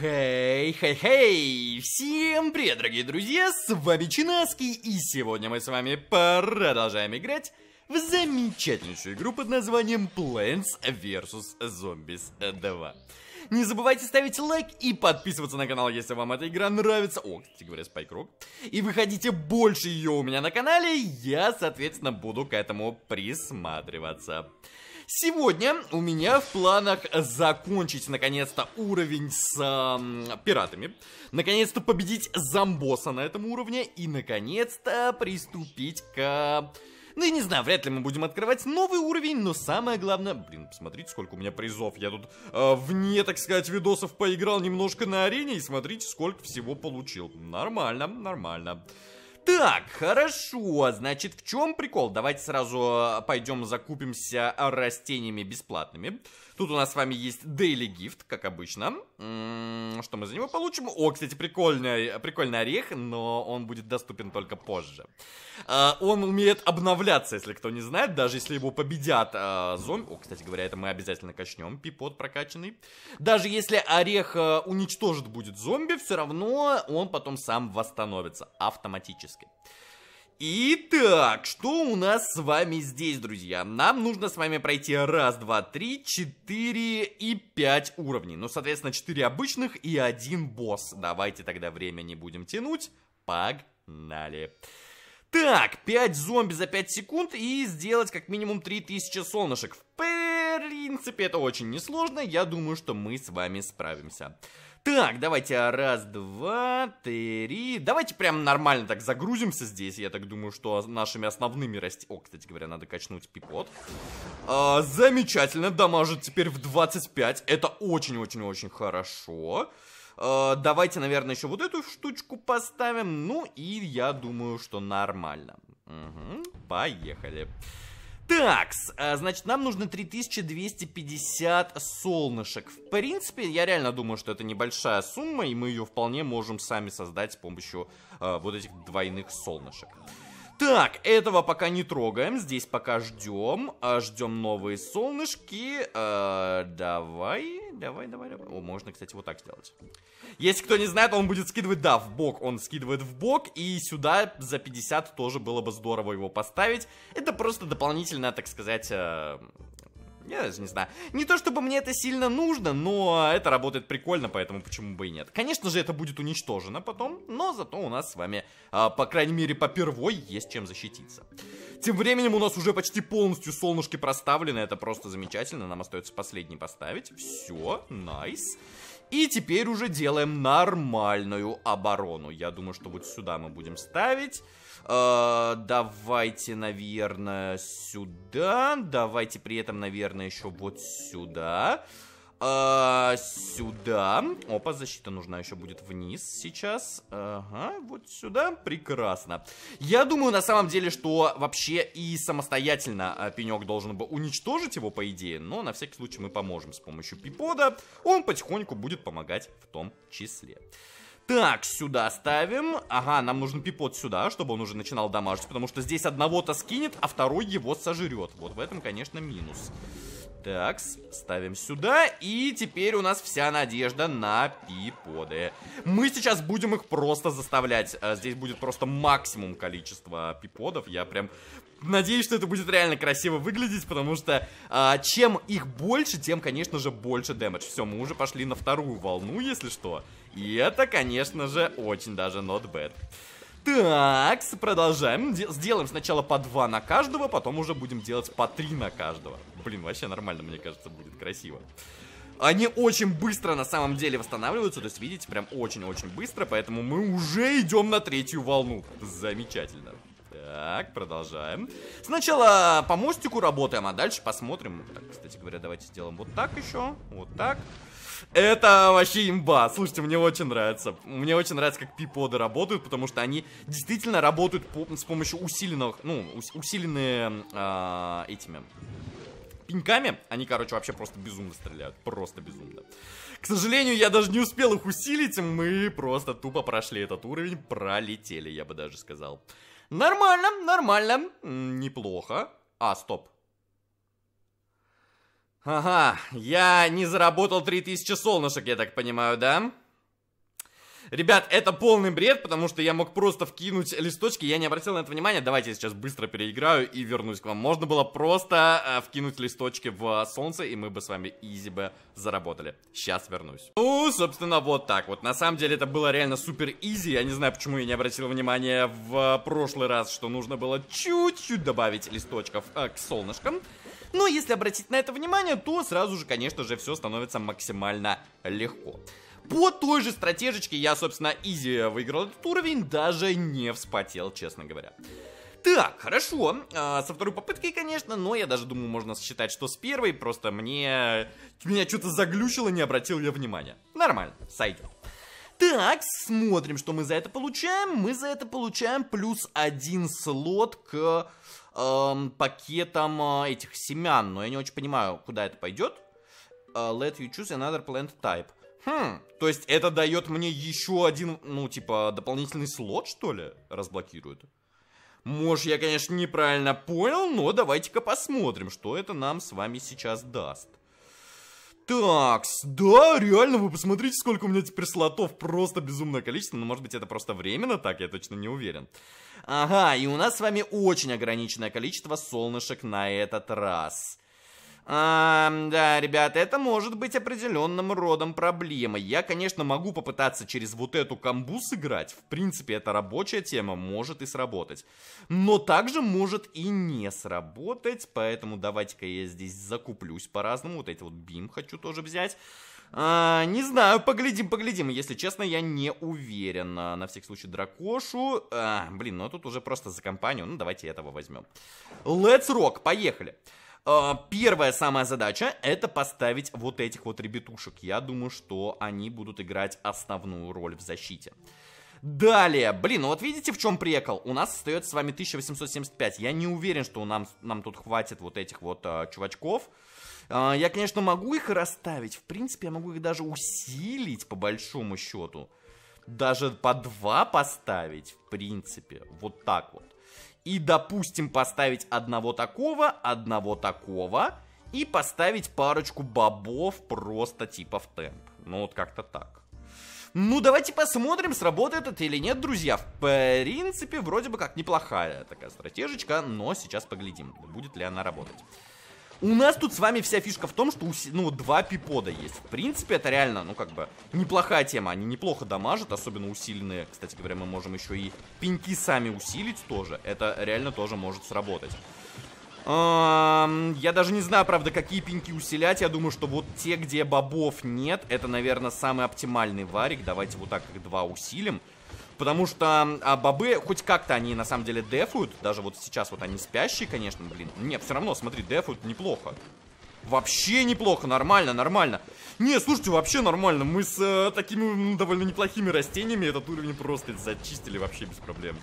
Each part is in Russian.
Хей, хей, хей! Всем привет, дорогие друзья, с вами Чинаски, и сегодня мы с вами продолжаем играть в замечательнейшую игру под названием Plants vs. Zombies 2. Не забывайте ставить лайк и подписываться на канал, если вам эта игра нравится. О, кстати говоря, Спайк Рок. И вы хотите больше ее у меня на канале, я, соответственно, буду к этому присматриваться. Сегодня у меня в планах закончить, наконец-то, уровень с э, пиратами. Наконец-то победить замбоса на этом уровне. И, наконец-то, приступить к... Ну, я не знаю, вряд ли мы будем открывать новый уровень, но самое главное... Блин, посмотрите, сколько у меня призов. Я тут э, вне, так сказать, видосов поиграл немножко на арене, и смотрите, сколько всего получил. Нормально, нормально. Нормально. Так, хорошо. Значит, в чем прикол? Давайте сразу э, пойдем закупимся э, растениями бесплатными. Тут у нас с вами есть Daily Gift, как обычно. Что мы за него получим? О, кстати, прикольный, прикольный орех, но он будет доступен только позже. А, он умеет обновляться, если кто не знает, даже если его победят а, зомби. О, кстати говоря, это мы обязательно качнем, пипот прокачанный. Даже если орех а, уничтожит будет зомби, все равно он потом сам восстановится автоматически. Итак, что у нас с вами здесь, друзья? Нам нужно с вами пройти раз, два, три, четыре и пять уровней. Ну, соответственно, четыре обычных и один босс. Давайте тогда время не будем тянуть. Погнали. Так, пять зомби за 5 секунд и сделать как минимум три тысячи солнышек. В принципе, это очень несложно. Я думаю, что мы с вами справимся. Так, давайте а, раз, два, три. Давайте прям нормально так загрузимся здесь. Я так думаю, что нашими основными расти... О, кстати говоря, надо качнуть пипот. А, замечательно, дамажит теперь в 25. Это очень-очень-очень хорошо. А, давайте, наверное, еще вот эту штучку поставим. Ну и я думаю, что нормально. Угу, поехали. Поехали. Так, э, значит, нам нужно 3250 солнышек. В принципе, я реально думаю, что это небольшая сумма, и мы ее вполне можем сами создать с помощью э, вот этих двойных солнышек. Так, этого пока не трогаем, здесь пока ждем, а, ждем новые солнышки, э, давай, давай, давай, давай, о, можно, кстати, вот так сделать. Если кто не знает, он будет скидывать, да, в бок, он скидывает в бок, и сюда за 50 тоже было бы здорово его поставить, это просто дополнительно, так сказать, а, я даже не знаю. Не то чтобы мне это сильно нужно, но это работает прикольно, поэтому почему бы и нет. Конечно же, это будет уничтожено потом, но зато у нас с вами, а, по крайней мере, попервой есть чем защититься. Тем временем у нас уже почти полностью солнышки проставлены, это просто замечательно. Нам остается последний поставить. Все, найс. И теперь уже делаем нормальную оборону. Я думаю, что вот сюда мы будем ставить. Э, давайте, наверное, сюда. Давайте при этом, наверное, еще вот сюда. А, сюда. Опа, защита нужна еще будет вниз сейчас. Ага, вот сюда. Прекрасно. Я думаю, на самом деле, что вообще и самостоятельно э, пенек должен бы уничтожить его, по идее. Но на всякий случай мы поможем с помощью пипода. Он потихоньку будет помогать в том числе. Так, сюда ставим. Ага, нам нужен пипот сюда, чтобы он уже начинал дамажить, потому что здесь одного-то скинет, а второй его сожрет. Вот в этом, конечно, минус. Так, ставим сюда, и теперь у нас вся надежда на пиподы. Мы сейчас будем их просто заставлять. Э, здесь будет просто максимум количества пиподов. Я прям надеюсь, что это будет реально красиво выглядеть, потому что а, чем их больше, тем, конечно же, больше дэмэдж. Все, мы уже пошли на вторую волну, если что. И это, конечно же, очень даже not bad. Так, продолжаем. сделаем сначала по два на каждого, потом уже будем делать по три на каждого. Блин, вообще нормально, мне кажется, будет красиво. Они очень быстро на самом деле восстанавливаются, то есть, видите, прям очень-очень быстро, поэтому мы уже идем на третью волну. Замечательно. Так, продолжаем. Сначала по мостику работаем, а дальше посмотрим. Так, кстати говоря, давайте сделаем вот так еще. Вот так. Это вообще имба. Слушайте, мне очень нравится. Мне очень нравится, как пиподы работают, потому что они действительно работают по, с помощью усиленных, ну, усиленные э, этими пеньками. Они, короче, вообще просто безумно стреляют. Просто безумно. К сожалению, я даже не успел их усилить. Мы просто тупо прошли этот уровень. Пролетели, я бы даже сказал. Нормально, нормально, неплохо. А, стоп. Ага, я не заработал 3000 солнышек, я так понимаю, да? Ребят, это полный бред, потому что я мог просто вкинуть листочки, я не обратил на это внимания. Давайте я сейчас быстро переиграю и вернусь к вам. Можно было просто э, вкинуть листочки в солнце, и мы бы с вами изи бы заработали. Сейчас вернусь. Ну, собственно, вот так вот. На самом деле это было реально супер изи. Я не знаю, почему я не обратил внимания в прошлый раз, что нужно было чуть-чуть добавить листочков э, к солнышкам. Но ну, если обратить на это внимание, то сразу же, конечно же, все становится максимально легко. По той же стратежечке я, собственно, изи выиграл этот уровень, даже не вспотел, честно говоря. Так, хорошо. А, со второй попыткой, конечно, но я даже думаю, можно считать, что с первой. Просто мне... Меня что-то заглючило, не обратил я внимания. Нормально, сойдет. Так, смотрим, что мы за это получаем. Мы за это получаем плюс один слот к эм, пакетам э, этих семян. Но я не очень понимаю, куда это пойдет. Uh, э, let you choose another plant type. Хм, то есть это дает мне еще один, ну, типа, дополнительный слот, что ли, разблокирует? Может, я, конечно, неправильно понял, но давайте-ка посмотрим, что это нам с вами сейчас даст. Так, да, реально, вы посмотрите, сколько у меня теперь слотов, просто безумное количество, но ну, может быть это просто временно так, я точно не уверен. Ага, и у нас с вами очень ограниченное количество солнышек на этот раз. А, да, ребята, это может быть определенным родом проблемы. Я, конечно, могу попытаться через вот эту камбу сыграть. В принципе, это рабочая тема может и сработать. Но также может и не сработать. Поэтому давайте-ка я здесь закуплюсь по-разному. Вот эти вот бим хочу тоже взять. А, не знаю, поглядим, поглядим. Если честно, я не уверен. А, на всякий случай дракошу. А, блин, ну тут уже просто за компанию. Ну давайте этого возьмем. Let's rock, поехали. Поехали. А, первая самая задача это поставить вот этих вот ребятушек. Я думаю, что они будут играть основную роль в защите. Далее, блин, ну вот видите, в чем прикол? У нас остается с вами 1875. Я не уверен, что нам, нам тут хватит вот этих вот а, чувачков. А, я, конечно, могу их расставить. В принципе, я могу их даже усилить, по большому счету. Даже по два поставить, в принципе. Вот так вот и, допустим, поставить одного такого, одного такого, и поставить парочку бобов просто типа в темп. Ну, вот как-то так. Ну, давайте посмотрим, сработает это или нет, друзья. В принципе, вроде бы как неплохая такая стратежечка, но сейчас поглядим, будет ли она работать. У нас тут с вами вся фишка в том, что у, ну, два пипода есть. В принципе, это реально, ну, как бы, неплохая тема. Они неплохо дамажат, особенно усиленные. Кстати говоря, мы можем еще и пеньки сами усилить тоже. Это реально тоже может сработать. Я даже не знаю, правда, какие пеньки усилять. Я думаю, что вот те, где бобов нет, это, наверное, самый оптимальный варик. Давайте вот так их два усилим. Потому что а, бобы, хоть как-то они на самом деле дефуют, даже вот сейчас вот они спящие, конечно, блин. Нет, все равно, смотри, дефуют неплохо. Вообще неплохо, нормально, нормально. Не, слушайте, вообще нормально. Мы с э, такими довольно неплохими растениями этот уровень просто зачистили вообще без проблем.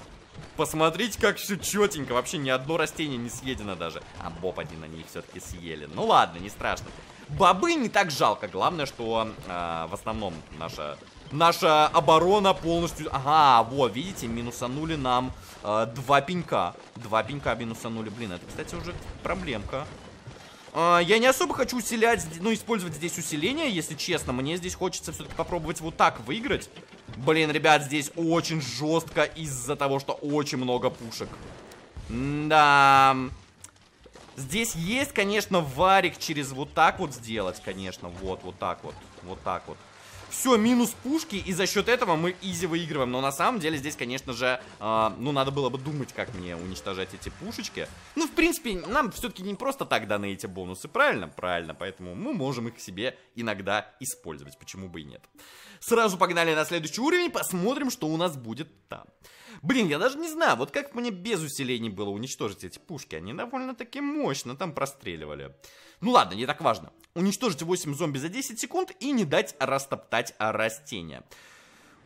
Посмотрите, как все четенько. Вообще ни одно растение не съедено даже. А боб один них все-таки съели. Ну ладно, не страшно. Бобы не так жалко. Главное, что э, в основном наша Наша оборона полностью... Ага, вот, видите, минусанули нам э, два пенька. Два пенька минусанули. Блин, это, кстати, уже проблемка. Э, я не особо хочу усилять, ну, использовать здесь усиление, если честно. Мне здесь хочется все-таки попробовать вот так выиграть. Блин, ребят, здесь очень жестко из-за того, что очень много пушек. да... Здесь есть, конечно, варик через вот так вот сделать, конечно. Вот, вот так вот. Вот так вот. Все, минус пушки, и за счет этого мы изи выигрываем. Но на самом деле здесь, конечно же, э, ну, надо было бы думать, как мне уничтожать эти пушечки. Ну, в принципе, нам все-таки не просто так даны эти бонусы, правильно? Правильно, поэтому мы можем их себе иногда использовать, почему бы и нет. Сразу погнали на следующий уровень, посмотрим, что у нас будет там. Блин, я даже не знаю, вот как мне без усилений было уничтожить эти пушки. Они довольно-таки мощно там простреливали. Ну ладно, не так важно. Уничтожить 8 зомби за 10 секунд и не дать растоптать растения.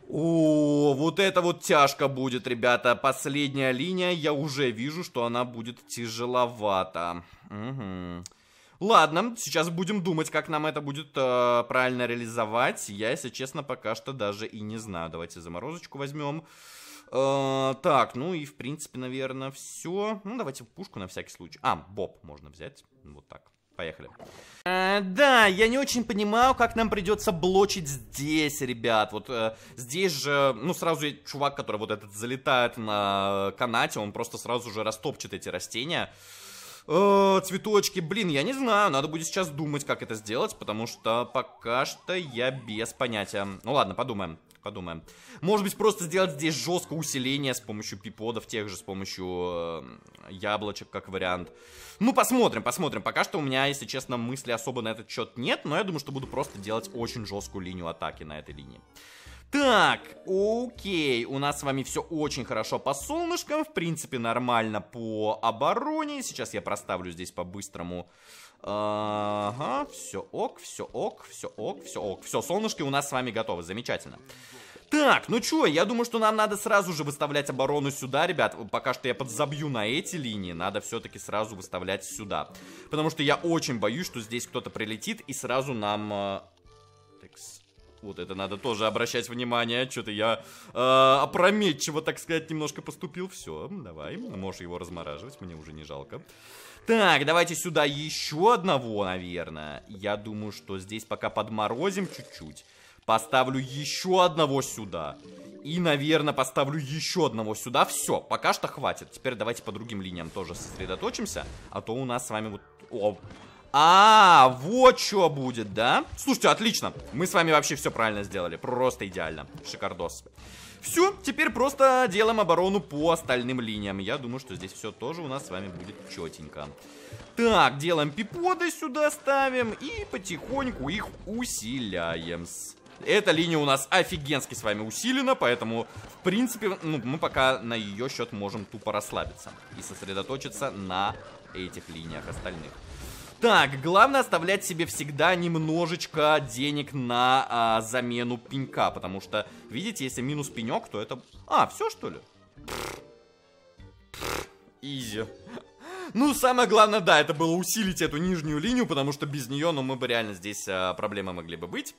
О, вот это вот тяжко будет, ребята. Последняя линия, я уже вижу, что она будет тяжеловата. Угу. Ладно, сейчас будем думать, как нам это будет э, правильно реализовать. Я, если честно, пока что даже и не знаю. Давайте заморозочку возьмем. Возьмем. Э, так, ну и в принципе, наверное, все. Ну, давайте пушку на всякий случай. А, боб можно взять. Вот так. Поехали. А, да, я не очень понимаю, как нам придется блочить здесь, ребят. Вот э, здесь же, ну, сразу чувак, который вот этот залетает на канате, он просто сразу же растопчет эти растения э, цветочки. Блин, я не знаю, надо будет сейчас думать, как это сделать, потому что пока что я без понятия. Ну ладно, подумаем подумаем. Может быть, просто сделать здесь жесткое усиление с помощью пиподов, тех же, с помощью э, яблочек, как вариант. Ну, посмотрим, посмотрим. Пока что у меня, если честно, мысли особо на этот счет нет, но я думаю, что буду просто делать очень жесткую линию атаки на этой линии. Так, окей, у нас с вами все очень хорошо по солнышкам, в принципе нормально по обороне. Сейчас я проставлю здесь по-быстрому. Ага, все ок, все ок, все ок, все ок. Все, солнышки у нас с вами готовы, замечательно. Так, ну чё, я думаю, что нам надо сразу же выставлять оборону сюда, ребят. Пока что я подзабью на эти линии, надо все таки сразу выставлять сюда. Потому что я очень боюсь, что здесь кто-то прилетит и сразу нам... Э, Текс. Вот это надо тоже обращать внимание. Что-то я э, опрометчиво, так сказать, немножко поступил. Все, давай, можешь его размораживать, мне уже не жалко. Так, давайте сюда еще одного, наверное. Я думаю, что здесь пока подморозим чуть-чуть. Поставлю еще одного сюда. И, наверное, поставлю еще одного сюда. Все, пока что хватит. Теперь давайте по другим линиям тоже сосредоточимся. А то у нас с вами вот... О, а, вот что будет, да? Слушайте, отлично. Мы с вами вообще все правильно сделали. Просто идеально. Шикардос. Все, теперь просто делаем оборону по остальным линиям. Я думаю, что здесь все тоже у нас с вами будет четенько. Так, делаем пиподы сюда ставим и потихоньку их усиляем. Эта линия у нас офигенски с вами усилена, поэтому, в принципе, ну, мы пока на ее счет можем тупо расслабиться и сосредоточиться на этих линиях остальных. Так, главное оставлять себе всегда немножечко денег на а, замену пенька, потому что, видите, если минус пенек, то это... А, все что ли? Изи. Ну, самое главное, да, это было усилить эту нижнюю линию, потому что без нее, ну, мы бы реально здесь а, проблемы могли бы быть.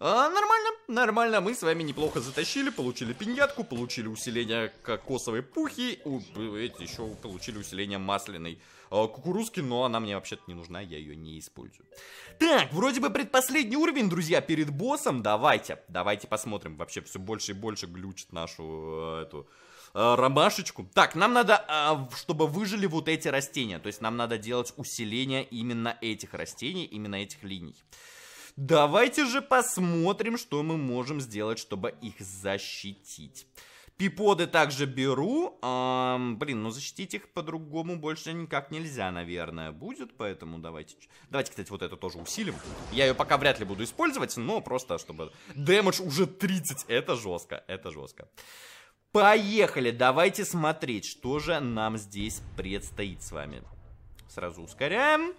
А, нормально, нормально, мы с вами неплохо затащили, получили пиньятку, получили усиление кокосовой пухи, у, эти еще получили усиление масляной а, кукурузки, но она мне вообще-то не нужна, я ее не использую. Так, вроде бы предпоследний уровень, друзья, перед боссом, давайте, давайте посмотрим, вообще все больше и больше глючит нашу э, эту э, ромашечку. Так, нам надо, а, чтобы выжили вот эти растения. То есть нам надо делать усиление именно этих растений, именно этих линий. Давайте же посмотрим, что мы можем сделать, чтобы их защитить. Пиподы также беру. Эм, блин, ну защитить их по-другому больше никак нельзя, наверное, будет. Поэтому давайте... Давайте, кстати, вот это тоже усилим. Я ее пока вряд ли буду использовать, но просто чтобы... Дэмэдж уже 30. Это жестко, это жестко. Поехали, давайте смотреть, что же нам здесь предстоит с вами. Сразу ускоряем.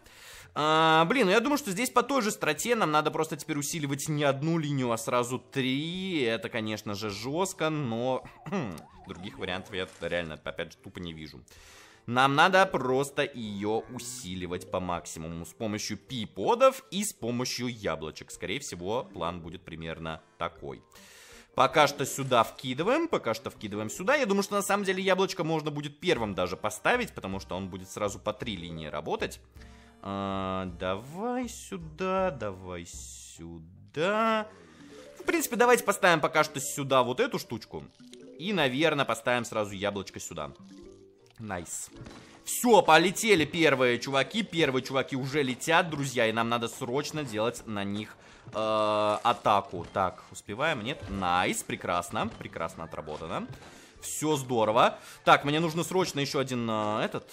А, блин, ну я думаю, что здесь по той же строте нам надо просто теперь усиливать не одну линию, а сразу три. Это, конечно же, жестко, но других вариантов я реально, опять же, тупо не вижу. Нам надо просто ее усиливать по максимуму с помощью пиподов и с помощью яблочек. Скорее всего, план будет примерно такой. Пока что сюда вкидываем, пока что вкидываем сюда. Я думаю, что на самом деле яблочко можно будет первым даже поставить, потому что он будет сразу по три линии работать. А, давай сюда, давай сюда. В принципе, давайте поставим пока что сюда вот эту штучку. И, наверное, поставим сразу яблочко сюда. Найс. Nice. Все, полетели первые чуваки. Первые чуваки уже летят, друзья. И нам надо срочно делать на них э, атаку. Так, успеваем? Нет? Найс, nice, прекрасно. Прекрасно отработано. Все здорово. Так, мне нужно срочно еще один э, этот...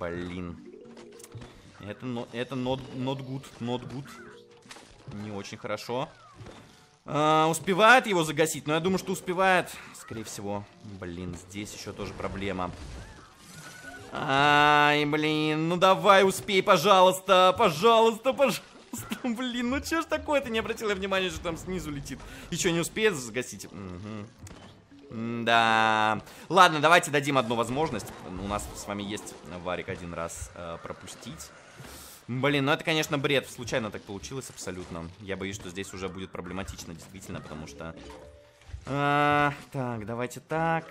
Блин. Это, но, это not, not good, not good. Не очень хорошо. А, успевает его загасить, но ну, я думаю, что успевает. Скорее всего. Блин, здесь еще тоже проблема. Ай, блин, ну давай, успей, пожалуйста, пожалуйста, пожалуйста. Блин, ну что ж такое-то? Не обратила внимания, что там снизу летит. Еще не успеет загасить? Угу. Да. Ладно, давайте дадим одну возможность. У нас с вами есть варик один раз э, пропустить. Блин, ну это, конечно, бред. Случайно так получилось абсолютно. Я боюсь, что здесь уже будет проблематично, действительно, потому что... А, так, давайте так.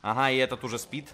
Ага, и этот уже спит.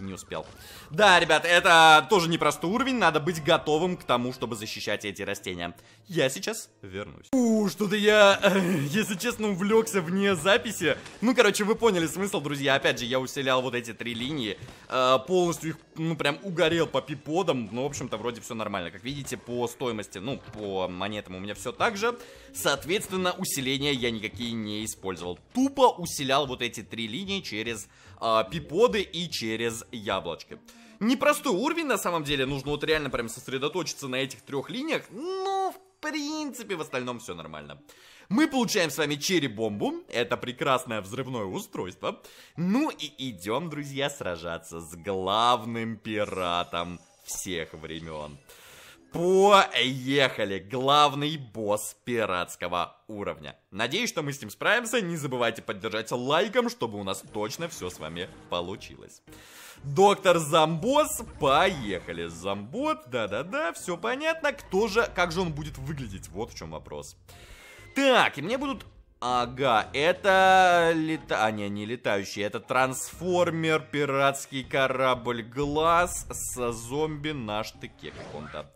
Не успел. Да, ребят, это тоже непростой уровень. Надо быть готовым к тому, чтобы защищать эти растения. Я сейчас вернусь. У, что-то я, э, если честно, увлекся вне записи. Ну, короче, вы поняли смысл, друзья. Опять же, я усилял вот эти три линии. Э, полностью их, ну, прям угорел по пиподам. Ну, в общем-то, вроде все нормально. Как видите, по стоимости, ну, по монетам у меня все так же. Соответственно, усиления я никакие не использовал. Тупо усилял вот эти три линии через а, пиподы и через яблочки. Непростой уровень, на самом деле, нужно вот реально прям сосредоточиться на этих трех линиях, но ну, в принципе в остальном все нормально. Мы получаем с вами черри-бомбу, это прекрасное взрывное устройство. Ну и идем, друзья, сражаться с главным пиратом всех времен. Поехали! Главный босс пиратского уровня. Надеюсь, что мы с ним справимся. Не забывайте поддержать лайком, чтобы у нас точно все с вами получилось. Доктор Замбос, поехали. Замбот, да-да-да, все понятно. Кто же, как же он будет выглядеть? Вот в чем вопрос. Так, и мне будут... Ага, это лета... А, не, не летающий, это трансформер, пиратский корабль, глаз со зомби на штыке каком-то.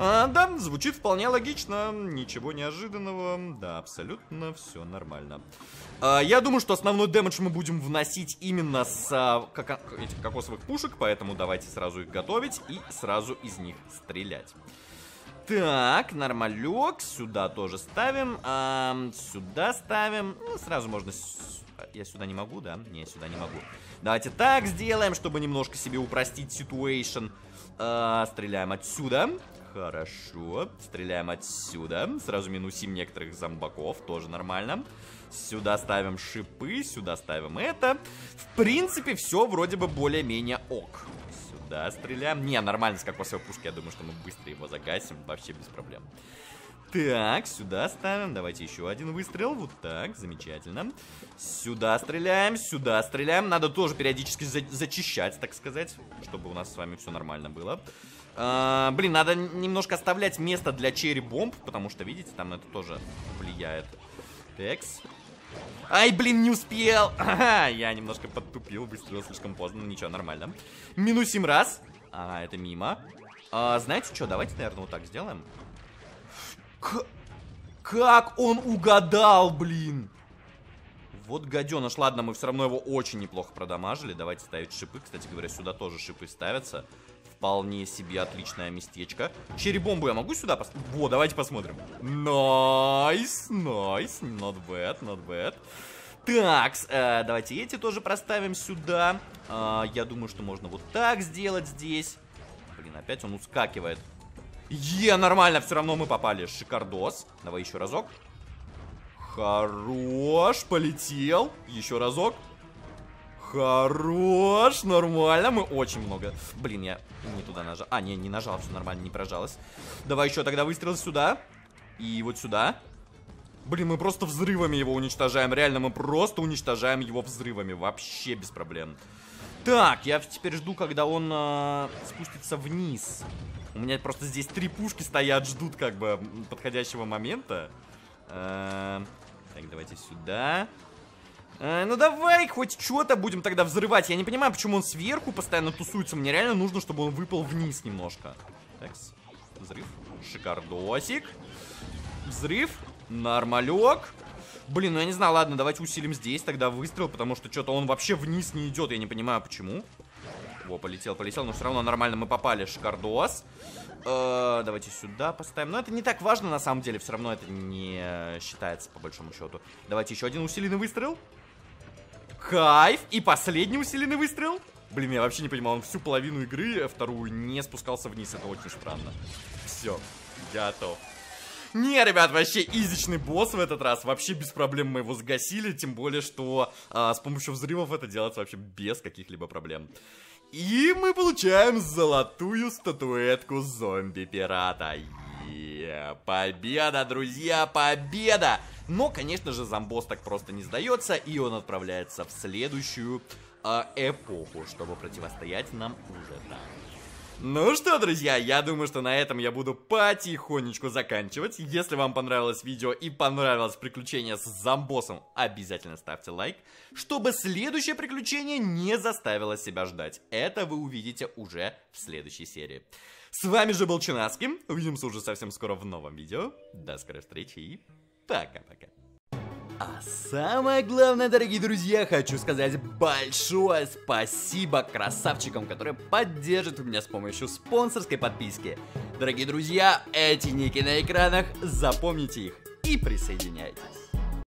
А, да, звучит вполне логично, ничего неожиданного, да, абсолютно все нормально. А, я думаю, что основной дэмэдж мы будем вносить именно с а, как, этих кокосовых пушек, поэтому давайте сразу их готовить и сразу из них стрелять. Так, нормалек, сюда тоже ставим, а, сюда ставим, ну, сразу можно... С... Я сюда не могу, да? Не, сюда не могу. Давайте так сделаем, чтобы немножко себе упростить ситуацию. А, стреляем отсюда. Хорошо. Стреляем отсюда. Сразу минусим некоторых зомбаков. Тоже нормально. Сюда ставим шипы, сюда ставим это. В принципе, все вроде бы более-менее ок. Сюда стреляем. Не, нормально, с кокосовой пушки, я думаю, что мы быстро его загасим. Вообще без проблем. Так, сюда ставим. Давайте еще один выстрел. Вот так, замечательно. Сюда стреляем, сюда стреляем. Надо тоже периодически за зачищать, так сказать, чтобы у нас с вами все нормально было. А, блин, надо немножко оставлять место для черри-бомб, потому что, видите, там это тоже влияет. Текс. Ай, блин, не успел. Ага, я немножко подтупил, выстрелил слишком поздно, ничего, нормально. Минус 7 раз. А, это мимо. А, знаете что, давайте, наверное, вот так сделаем. К как он угадал, блин. Вот гаденыш. Ладно, мы все равно его очень неплохо продамажили. Давайте ставить шипы. Кстати говоря, сюда тоже шипы ставятся вполне себе отличное местечко. Черри-бомбу я могу сюда поставить? Во, давайте посмотрим. Найс, найс, not bad, not bad. Так, э, давайте эти тоже проставим сюда. Э, я думаю, что можно вот так сделать здесь. Блин, опять он ускакивает. Е, нормально, все равно мы попали. Шикардос. Давай еще разок. Хорош, полетел. Еще разок. Хорош, нормально, мы очень много. Блин, я не туда нажал. А, не, не нажал, все нормально, не прожалось. Давай еще тогда выстрел сюда. И вот сюда. Блин, мы просто взрывами его уничтожаем. Реально, мы просто уничтожаем его взрывами. Вообще без проблем. Так, я теперь жду, когда он э, спустится вниз. У меня просто здесь три пушки стоят, ждут как бы подходящего момента. Э -э так, давайте сюда. Э, ну давай, хоть что-то будем тогда взрывать. Я не понимаю, почему он сверху постоянно тусуется. Мне реально нужно, чтобы он выпал вниз немножко. Так, взрыв. Шикардосик. Взрыв. Нормалек. Блин, ну я не знаю, ладно, давайте усилим здесь тогда выстрел, потому что что-то он вообще вниз не идет, я не понимаю, почему. Во, полетел, полетел, но все равно нормально мы попали, шикардос. Э, давайте сюда поставим. Но это не так важно, на самом деле, все равно это не э, считается, по большому счету. Давайте еще один усиленный выстрел. Хайф. И последний усиленный выстрел. Блин, я вообще не понимал, он всю половину игры, э, вторую не спускался вниз. Это очень странно. Все, готов. Не, ребят, вообще изичный босс в этот раз. Вообще без проблем мы его сгасили. Тем более, что а, с помощью взрывов это делается вообще без каких-либо проблем. И мы получаем золотую статуэтку зомби-пирата. Е, победа, друзья, победа! Но, конечно же, Замбос так просто не сдается, и он отправляется в следующую э, эпоху, чтобы противостоять нам уже там. Ну что, друзья, я думаю, что на этом я буду потихонечку заканчивать. Если вам понравилось видео и понравилось приключение с зомбосом, обязательно ставьте лайк, чтобы следующее приключение не заставило себя ждать. Это вы увидите уже в следующей серии. С вами же был Чинаскин. Увидимся уже совсем скоро в новом видео. До скорой встречи и пока-пока. А самое главное, дорогие друзья, хочу сказать большое спасибо красавчикам, которые поддержат меня с помощью спонсорской подписки. Дорогие друзья, эти ники на экранах, запомните их и присоединяйтесь.